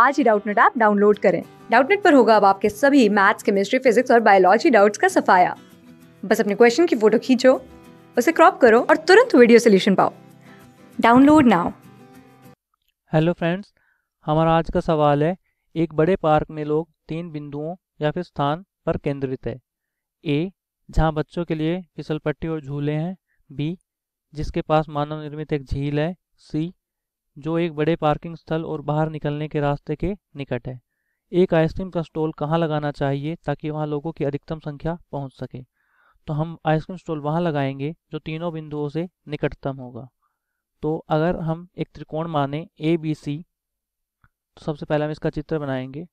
आज ही Doubtnut app download करें डाउटनेट पर होगा अब आपके सभी मैथ्स केमिस्ट्री फिजिक्स और बायोलॉजी डाउट्स का सफाया बस अपने क्वेश्चन की फोटो खींचो उसे क्रॉप करो और तुरंत वीडियो सोल्यूशन पाओ डाउनलोड नाउ हेलो फ्रेंड्स हमारा आज का सवाल है एक बड़े पार्क में लोग तीन बिंदुओं या फिर स्थान पर केंद्रित है ए जहां बच्चों के लिए फिसल पट्टी और झूले हैं बी जिसके पास मानव निर्मित एक झील है सी जो एक बड़े पार्किंग स्थल और बाहर निकलने के रास्ते के निकट है एक आइसक्रीम का स्टॉल कहाँ लगाना चाहिए ताकि वहाँ लोगों की अधिकतम संख्या पहुँच सके तो हम आइसक्रीम स्टॉल वहाँ लगाएंगे जो तीनों बिंदुओं से निकटतम होगा तो अगर हम एक त्रिकोण माने ए बी सी तो सबसे पहले हम इसका चित्र बनाएंगे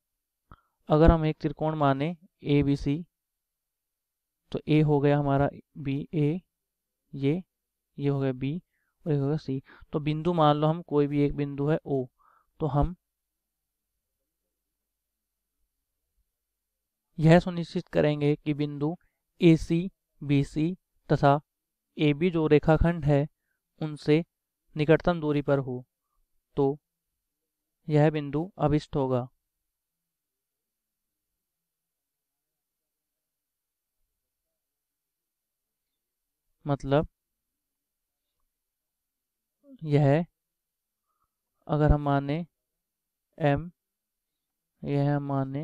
अगर हम एक त्रिकोण माने ए बी सी तो ए हो गया हमारा बी ए ये ये हो गया बी और एक होगा सी तो बिंदु मान लो हम कोई भी एक बिंदु है ओ तो हम यह सुनिश्चित करेंगे कि बिंदु ए सी बी सी तथा ए बी जो रेखाखंड है उनसे निकटतम दूरी पर हो तो यह बिंदु अभिष्ट होगा मतलब यह अगर हम माने एम यह हम माने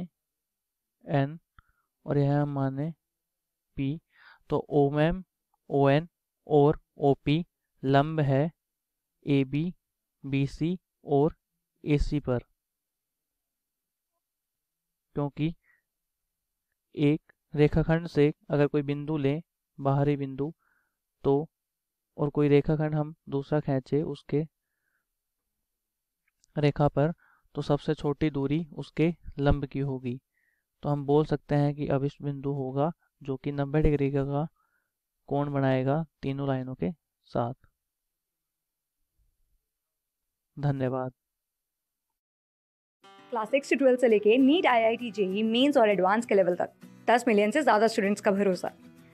एन और यह हम माने पी तो ओ एम ओ एन और ओ पी लंब है ए बी बी सी और ए सी पर क्योंकि एक रेखाखंड से अगर कोई बिंदु ले बाहरी बिंदु तो और कोई रेखाखंड हम दूसरा खींचे उसके रेखा पर तो सबसे छोटी दूरी उसके लंब की होगी तो हम बोल सकते हैं कि अविष्ट बिंदु होगा जो कि 90 डिग्री का कोण बनाएगा तीनों लाइनों के साथ धन्यवाद क्लास सिक्स से से लेके NEET I I T JEE mains और एडवांस के लेवल तक दस मिलियन से ज्यादा स्टूडेंट्स का भरोसा